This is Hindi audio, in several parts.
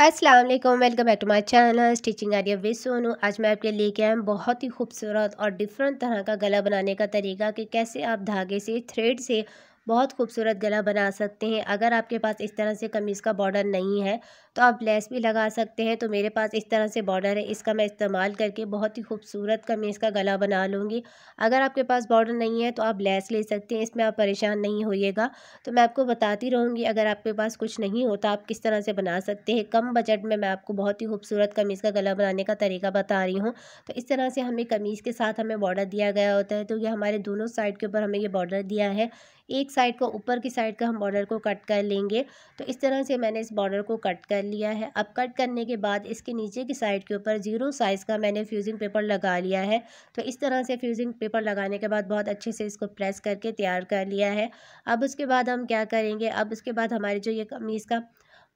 अस्सलाम वालेकुम welcome back to my channel stitching idea with Sonu आज मैं आपके लेके आया बहुत ही खूबसूरत और डिफरेंट तरह का गला बनाने का तरीका कि कैसे आप धागे से थ्रेड से बहुत खूबसूरत गला बना सकते हैं अगर आपके पास इस तरह से कमीज़ का बॉर्डर नहीं है तो आप लेस भी लगा सकते हैं तो मेरे पास इस तरह से बॉर्डर है इसका मैं इस्तेमाल करके बहुत ही खूबसूरत का मैं इसका गला बना लूँगी अगर आपके पास बॉर्डर नहीं है तो आप लेस ले सकते हैं इसमें आप परेशान नहीं होइएगा तो मैं आपको बताती रहूँगी अगर आपके पास कुछ नहीं होता आप किस तरह से बना सकते हैं कम बजट में मैं आपको बहुत ही खूबसूरत कमीज़ का गला बनाने का तरीका बता रही हूँ तो इस तरह से हमें कमीज़ के साथ हमें बॉर्डर दिया गया होता है तो ये हमारे दोनों साइड के ऊपर हमें ये बॉर्डर दिया है एक साइड को ऊपर की साइड का हम बॉर्डर को कट कर लेंगे तो इस तरह से मैंने इस बॉर्डर को कट कर लिया है अब कट करने के बाद इसके नीचे की साइड के ऊपर जीरो साइज़ का मैंने फ्यूज़िंग पेपर लगा लिया है तो इस तरह से फ्यूज़िंग पेपर लगाने के बाद बहुत अच्छे से इसको प्रेस करके तैयार कर लिया है अब उसके बाद हम क्या करेंगे अब उसके बाद हमारे जो ये कमीज़ का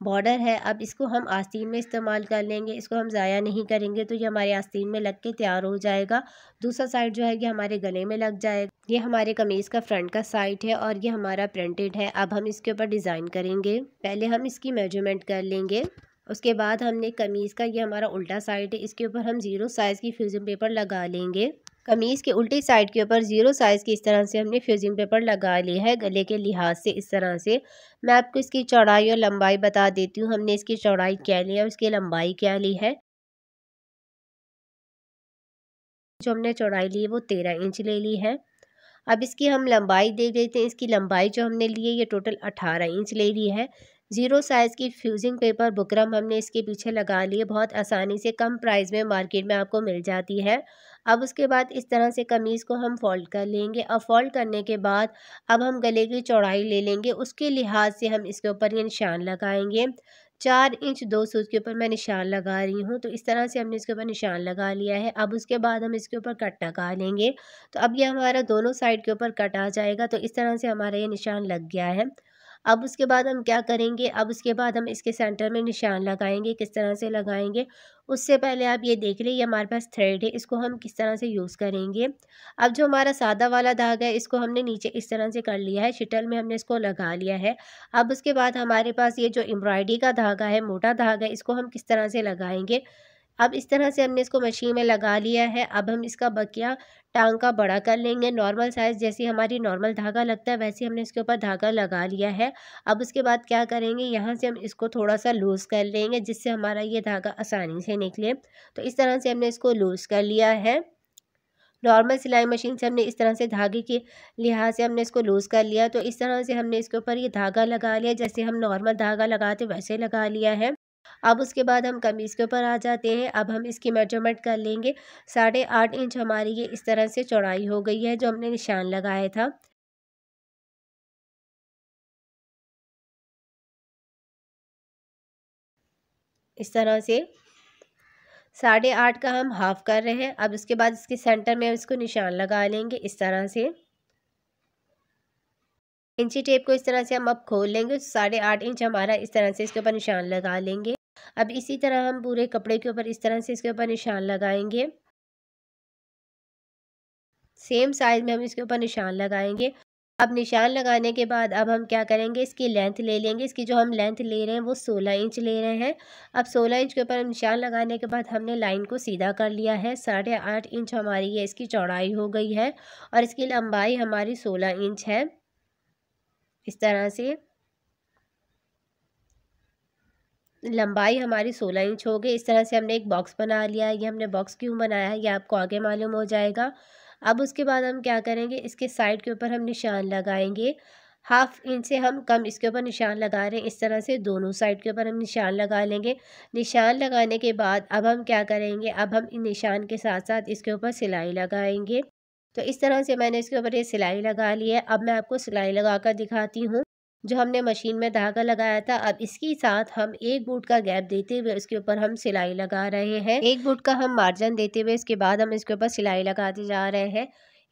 बॉर्डर है अब इसको हम आस्तीन में इस्तेमाल कर लेंगे इसको हम ज़ाया नहीं करेंगे तो ये हमारे आस्तीन में लग के तैयार हो जाएगा दूसरा साइड जो है कि हमारे गले में लग जाएगा ये हमारे कमीज़ का फ्रंट का साइड है और ये हमारा प्रिंटेड है अब हम इसके ऊपर डिज़ाइन करेंगे पहले हम इसकी मेजरमेंट कर लेंगे उसके बाद हमने कमीज़ का ये हमारा उल्टा साइड है इसके ऊपर हम ज़ीरो साइज़ की फ्यूजिंग पेपर लगा लेंगे कमीज़ के उल्टी साइड के ऊपर ज़ीरो साइज़ की इस तरह से हमने फ्यूजिंग पेपर लगा लिया है गले के लिहाज से इस तरह से मैं आपको इसकी चौड़ाई और लंबाई बता देती हूँ हमने इसकी चौड़ाई क्या ली है और इसकी लंबाई क्या ली है जो हमने चौड़ाई ली है वो तेरह इंच ले ली है अब इसकी हम लंबाई देख लेते हैं इसकी लंबाई जो हमने ली है ये टोटल अठारह इंच ले ली है ज़ीरो साइज़ की फ्यूजिंग पेपर बुकरम हमने इसके पीछे लगा लिए बहुत आसानी से कम प्राइस में मार्केट में आपको मिल जाती है अब उसके बाद इस तरह से कमीज़ को हम फोल्ड कर लेंगे और फोल्ड करने के बाद अब हम गले की चौड़ाई ले लेंगे उसके लिहाज से हम इसके ऊपर ये निशान लगाएंगे चार इंच दो सूज के ऊपर मैं निशान लगा रही हूँ तो इस तरह से हमने इसके ऊपर निशान लगा लिया है अब उसके बाद हम इसके ऊपर कट लगा लेंगे तो अब ये हमारा दोनों साइड के ऊपर कट आ जाएगा तो इस तरह से हमारा ये निशान लग गया है अब उसके बाद हम क्या करेंगे अब उसके बाद हम इसके सेंटर में निशान लगाएंगे किस तरह से लगाएंगे उससे पहले आप ये देख लें ये हमारे पास थ्रेड है इसको हम किस तरह से यूज़ करेंगे अब जो हमारा सादा वाला धागा है इसको हमने नीचे इस तरह से कर लिया है शिटल में हमने इसको लगा लिया है अब उसके बाद हमारे पास ये जो एम्ब्रॉयडरी का धागा है मोटा धागा है इसको हम किस तरह से लगाएंगे अब इस तरह से हमने इसको मशीन में लगा लिया है अब हम इसका बकिया टांग का बड़ा कर लेंगे नॉर्मल साइज़ जैसे हमारी नॉर्मल धागा लगता है वैसे हमने इसके ऊपर धागा लगा लिया है अब उसके बाद क्या करेंगे यहाँ से हम इसको थोड़ा सा लूज़ कर लेंगे जिससे हमारा ये धागा आसानी से निकले तो इस तरह से हमने इसको लूज़ कर लिया है नॉर्मल सिलाई मशीन से हमने इस तरह से धागे के लिहाज से हमने इसको लूज़ कर लिया तो इस तरह से हमने इसके ऊपर ये धागा लगा लिया जैसे हम नॉर्मल धागा लगाते वैसे लगा लिया है अब उसके बाद हम कमीज़ के ऊपर आ जाते हैं अब हम इसकी मेजरमेंट कर लेंगे साढ़े आठ इंच हमारी ये इस तरह से चौड़ाई हो गई है जो हमने निशान लगाया था इस तरह से साढ़े आठ का हम हाफ़ कर रहे हैं अब उसके बाद इसके सेंटर में हम इसको निशान लगा लेंगे इस तरह से इंची टेप को इस तरह से हम अब खोल लेंगे साढ़े आठ इंच हमारा इस तरह से इसके ऊपर निशान लगा लेंगे अब इसी तरह हम पूरे कपड़े के ऊपर इस तरह से इसके ऊपर निशान लगाएंगे सेम साइज़ में हम इसके ऊपर निशान लगाएंगे अब निशान लगाने के बाद अब हम क्या करेंगे इसकी लेंथ ले लेंगे इसकी जो हम लेंथ ले रहे हैं वो सोलह इंच ले रहे हैं अब सोलह इंच के ऊपर हम निशान लगाने के बाद हमने लाइन को सीधा कर लिया है साढ़े आठ इंच हमारी ये इसकी चौड़ाई हो गई है और इसकी लंबाई हमारी सोलह इंच है इस तरह से लंबाई हमारी सोलह इंच हो गई इस तरह से हमने एक बॉक्स बना लिया ये हमने बॉक्स क्यों बनाया है ये आपको आगे मालूम हो जाएगा अब उसके बाद हम क्या करेंगे इसके साइड के ऊपर हम निशान लगाएंगे हाफ इंच से हम कम इसके ऊपर निशान लगा रहे हैं इस तरह से दोनों साइड के ऊपर हम निशान लगा लेंगे निशान लगाने के बाद अब हम क्या करेंगे अब हम इन निशान के साथ साथ इसके ऊपर सिलाई लगाएंगे तो इस तरह से मैंने इसके ऊपर ये सिलाई लगा ली है अब मैं आपको सिलाई लगा कर दिखाती हूँ जो हमने मशीन में धागा लगाया था अब इसके साथ हम एक बूट का गैप देते हुए उसके ऊपर हम सिलाई लगा रहे हैं एक बूट का हम मार्जिन देते हुए इसके बाद हम इसके ऊपर सिलाई लगाते जा रहे हैं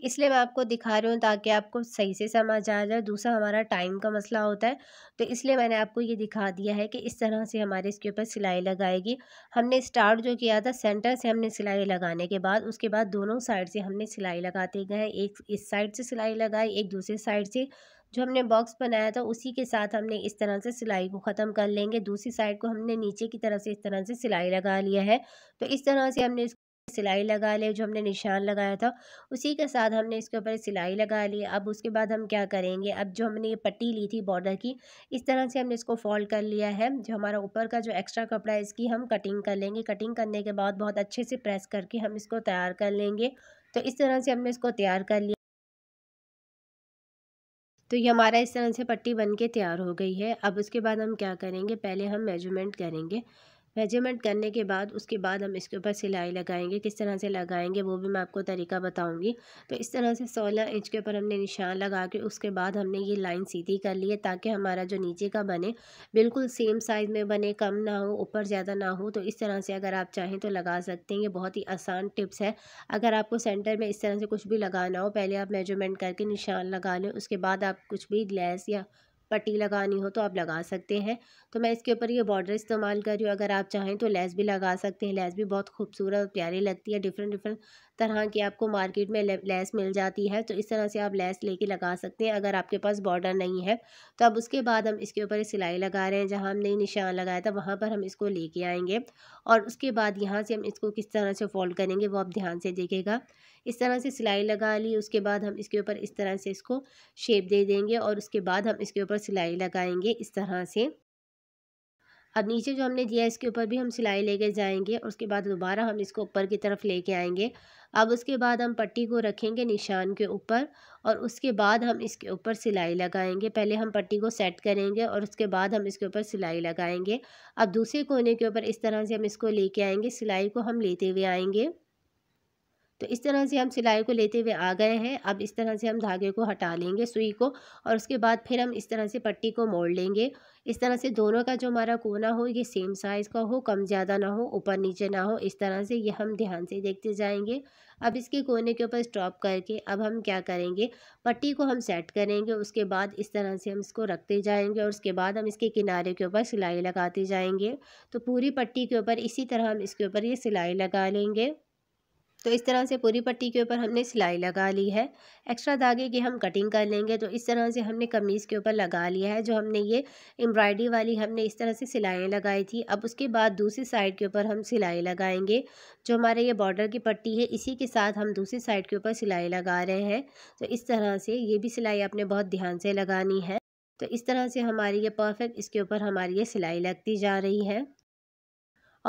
इसलिए मैं आपको दिखा रही हूँ ताकि आपको सही से समझ आ जाए दूसरा हमारा टाइम का मसला होता है तो इसलिए मैंने आपको ये दिखा दिया है कि इस तरह से हमारे इसके ऊपर सिलाई लगाएगी हमने स्टार्ट जो किया था सेंटर से हमने सिलाई लगाने के बाद उसके बाद दोनों साइड से हमने सिलाई लगाते गए एक इस साइड से सिलाई लगाई एक दूसरे साइड से जो हमने बॉक्स बनाया था उसी के साथ हमने इस तरह से सिलाई को ख़त्म कर लेंगे दूसरी साइड को हमने नीचे की तरफ से इस तरह से सिलाई लगा लिया है तो इस तरह से हमने सिलाई लगा ली जो हमने निशान लगाया था उसी के साथ हमने इसके ऊपर सिलाई लगा ली अब उसके बाद हम क्या करेंगे अब जो हमने ये पट्टी ली थी बॉर्डर की इस तरह से हमने इसको फोल्ड कर लिया है जो हमारा ऊपर का जो एक्स्ट्रा कपड़ा है इसकी हम कटिंग कर लेंगे कटिंग करने के बाद बहुत अच्छे से प्रेस करके हम इसको तैयार कर लेंगे तो इस तरह से हमने इसको तैयार कर लिया तो ये हमारा इस तरह से पट्टी बन के तैयार हो गई है अब उसके बाद हम क्या करेंगे पहले हम मेजरमेंट करेंगे मेजरमेंट करने के बाद उसके बाद हम इसके ऊपर सिलाई लगाएंगे किस तरह से लगाएंगे वो भी मैं आपको तरीका बताऊंगी तो इस तरह से 16 इंच के ऊपर हमने निशान लगा के उसके बाद हमने ये लाइन सीधी कर ली है ताकि हमारा जो नीचे का बने बिल्कुल सेम साइज़ में बने कम ना हो ऊपर ज़्यादा ना हो तो इस तरह से अगर आप चाहें तो लगा सकते हैं ये बहुत ही आसान टिप्स है अगर आपको सेंटर में इस तरह से कुछ भी लगाना हो पहले आप मेजरमेंट करके निशान लगा लें उसके बाद आप कुछ भी लेस या पट्टी लगानी हो तो आप लगा सकते हैं तो मैं इसके ऊपर ये बॉर्डर इस्तेमाल कर रही हूँ अगर आप चाहें तो लेस भी लगा सकते हैं लेस भी बहुत खूबसूरत और प्यारी लगती है डिफरेंट डिफरेंट तरह की आपको मार्केट में लेस मिल जाती है तो इस तरह से आप लेस लेके लगा सकते हैं अगर आपके पास बॉर्डर नहीं है तो अब उसके बाद हम इसके ऊपर सिलाई लगा रहे हैं जहाँ हमने निशान लगाया था वहाँ पर हम इसको लेके आएंगे और उसके बाद यहाँ से हम इसको किस तरह से फोल्ड करेंगे वो आप ध्यान से देखेगा इस तरह से सिलाई लगा ली उसके बाद हम इसके ऊपर इस तरह से इसको शेप दे देंगे और उसके बाद हम इसके ऊपर सिलाई लगाएंगे इस तरह से अब नीचे जो हमने दिया है इसके ऊपर भी हम सिलाई लेके जाएंगे और उसके बाद दोबारा हम इसको ऊपर की तरफ लेके आएंगे अब उसके बाद हम पट्टी को रखेंगे निशान के ऊपर और उसके बाद हम इसके ऊपर सिलाई लगाएंगे पहले हम पट्टी को सेट करेंगे और उसके बाद हम इसके ऊपर सिलाई लगाएंगे अब दूसरे कोने के ऊपर इस तरह से हम इसको लेके आएंगे सिलाई को हम लेते हुए आएंगे तो इस तरह से हम सिलाई को लेते हुए आ गए हैं अब इस तरह से हम धागे को हटा लेंगे सुई को और उसके बाद फिर हम इस तरह से पट्टी को मोड़ लेंगे इस तरह से दोनों का जो हमारा कोना हो ये सेम साइज़ का हो कम ज़्यादा ना हो ऊपर नीचे ना हो इस तरह से ये हम ध्यान से देखते जाएंगे अब इसके कोने के ऊपर स्टॉप करके अब हम क्या करेंगे पट्टी को हम सेट करेंगे उसके बाद इस तरह से हम इसको रखते जाएंगे और उसके बाद हम इसके किनारे के ऊपर सिलाई लगाते जाएंगे तो पूरी पट्टी के ऊपर इसी तरह हम इसके ऊपर ये सिलाई लगा लेंगे तो इस तरह से पूरी पट्टी के ऊपर हमने सिलाई लगा ली है एक्स्ट्रा धागे की हम कटिंग कर लेंगे तो इस तरह से हमने कमीज़ के ऊपर लगा लिया है जो हमने ये एम्ब्रॉयडरी वाली हमने इस तरह से सिलाइयाँ लगाई थी अब उसके बाद दूसरी साइड के ऊपर हम सिलाई लगाएंगे जो हमारे ये बॉर्डर की पट्टी है इसी के साथ हम दूसरी साइड के ऊपर सिलाई लगा रहे हैं तो इस तरह से ये भी सिलाई आपने बहुत ध्यान से लगानी है तो इस तरह से हमारी ये परफेक्ट इसके ऊपर हमारी ये सिलाई लगती जा रही है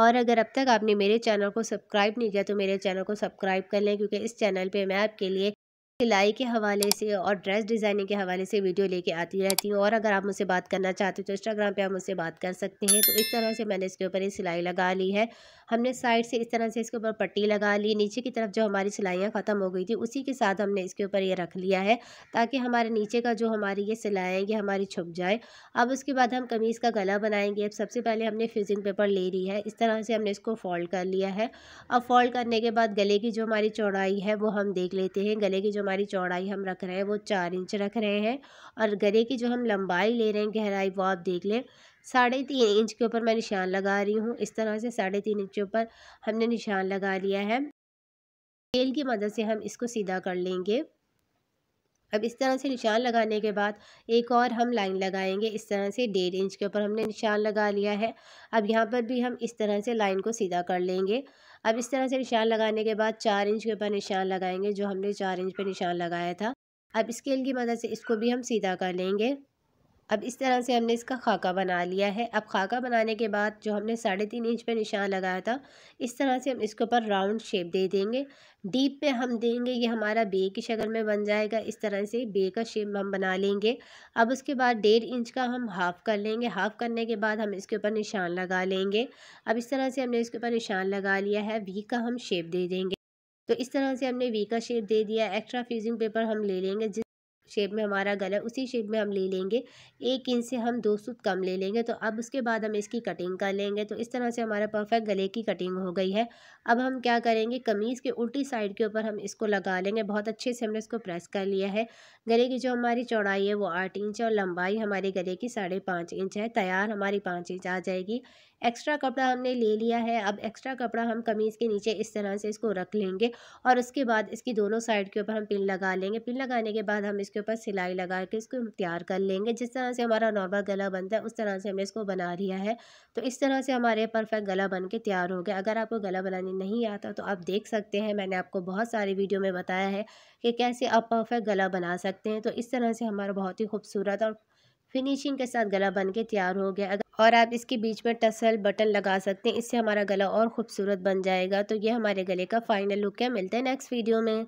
और अगर अब तक आपने मेरे चैनल को सब्सक्राइब नहीं किया तो मेरे चैनल को सब्सक्राइब कर लें क्योंकि इस चैनल पे मैं आपके लिए सिलाई के हवाले से और ड्रेस डिज़ाइनिंग के हवाले से वीडियो लेके आती रहती हूँ और अगर आप मुझसे बात करना चाहते हो तो इंस्टाग्राम पे आप मुझसे बात कर सकते हैं तो इस तरह से मैंने इसके ऊपर ये सिलाई लगा ली है हमने साइड से इस तरह से इसके ऊपर पट्टी लगा ली नीचे की तरफ जो हमारी सिलाइयाँ ख़त्म हो गई थी उसी के साथ हमने इसके ऊपर ये रख लिया है ताकि हमारे नीचे का जो हमारी ये सिलाएँ ये हमारी छुप जाए अब उसके बाद हम कमीज़ का गला बनाएंगे अब सबसे पहले हमने फ्यूजिंग पेपर ले ली है इस तरह से हमने इसको फोल्ड कर लिया है अब फोल्ड करने के बाद गले की जो हमारी चौड़ाई है वो हम देख लेते हैं गले की जो हमारी हमारी चौड़ाई हम रख रहे हैं वो चार इंच रख रहे हैं और गले की जो हम लंबाई ले रहे हैं गहराई वो आप देख लें साढ़े तीन इंच के ऊपर मैं निशान लगा रही हूँ इस तरह से साढ़े तीन इंच के ऊपर हमने निशान लगा लिया है तेल की मदद से हम इसको सीधा कर लेंगे अब इस तरह से निशान लगाने के बाद एक और हम लाइन लगाएंगे इस तरह से डेढ़ इंच के ऊपर हमने निशान लगा लिया है अब यहाँ पर भी हम इस तरह से लाइन को सीधा कर लेंगे अब इस तरह से निशान लगाने के बाद चार इंच के ऊपर निशान लगाएंगे जो हमने चार इंच पर निशान लगाया था अब स्केल की मदद से इसको भी हम सीधा कर लेंगे अब इस तरह से हमने इसका खाका बना लिया है अब खाका बनाने के बाद जो हमने साढ़े तीन इंच पर निशान लगाया था इस तरह से हम इसके ऊपर राउंड शेप दे देंगे डीप पे हम देंगे ये हमारा बे की शक्ल में बन जाएगा इस तरह से बे का शेप हम बना लेंगे अब उसके बाद डेढ़ इंच का हम हाफ़ कर लेंगे हाफ़ करने के बाद हम इसके ऊपर निशान लगा लेंगे अब इस तरह से हमने इसके ऊपर निशान लगा लिया है वी का हम शेप दे देंगे तो इस तरह से हमने वी का शेप दे दिया एक्स्ट्रा फ्यूजिंग पेपर हम ले लेंगे शेप में हमारा गला उसी शेप में हम ले लेंगे एक इंच से हम दो सूत कम ले लेंगे तो अब उसके बाद हम इसकी कटिंग कर लेंगे तो इस तरह से हमारा परफेक्ट गले की कटिंग हो गई है अब हम क्या करेंगे कमीज़ के उल्टी साइड के ऊपर हम इसको लगा लेंगे बहुत अच्छे से हमने इसको प्रेस कर लिया है गले की जो हमारी चौड़ाई है वो आठ इंच और लंबाई हमारे गले की साढ़े पाँच इंच है तैयार हमारी पाँच इंच आ जाएगी एक्स्ट्रा कपड़ा हमने ले लिया है अब एक्स्ट्रा कपड़ा हम कमीज़ के नीचे इस तरह से इसको रख लेंगे और उसके बाद इसकी दोनों साइड के ऊपर हम पिन लगा लेंगे पिन लगाने के बाद हम इसके ऊपर सिलाई लगा के इसको तैयार कर लेंगे जिस तरह से हमारा नॉर्मल गला बनता है उस तरह से हमने इसको बना लिया है तो इस तरह से हमारे परफेक्ट गला बन के तैयार हो गया अगर आपको गला बनाने नहीं आता तो आप देख सकते हैं मैंने आपको बहुत सारी वीडियो में बताया है कि कैसे आप परफेक्ट गला बना सकते हैं तो इस तरह से हमारा बहुत ही खूबसूरत और फिनिशिंग के साथ गला बन के तैयार हो गया और आप इसके बीच में टसल बटन लगा सकते हैं इससे हमारा गला और खूबसूरत बन जाएगा तो ये हमारे गले का फाइनल लुक है मिलते हैं नेक्स्ट वीडियो में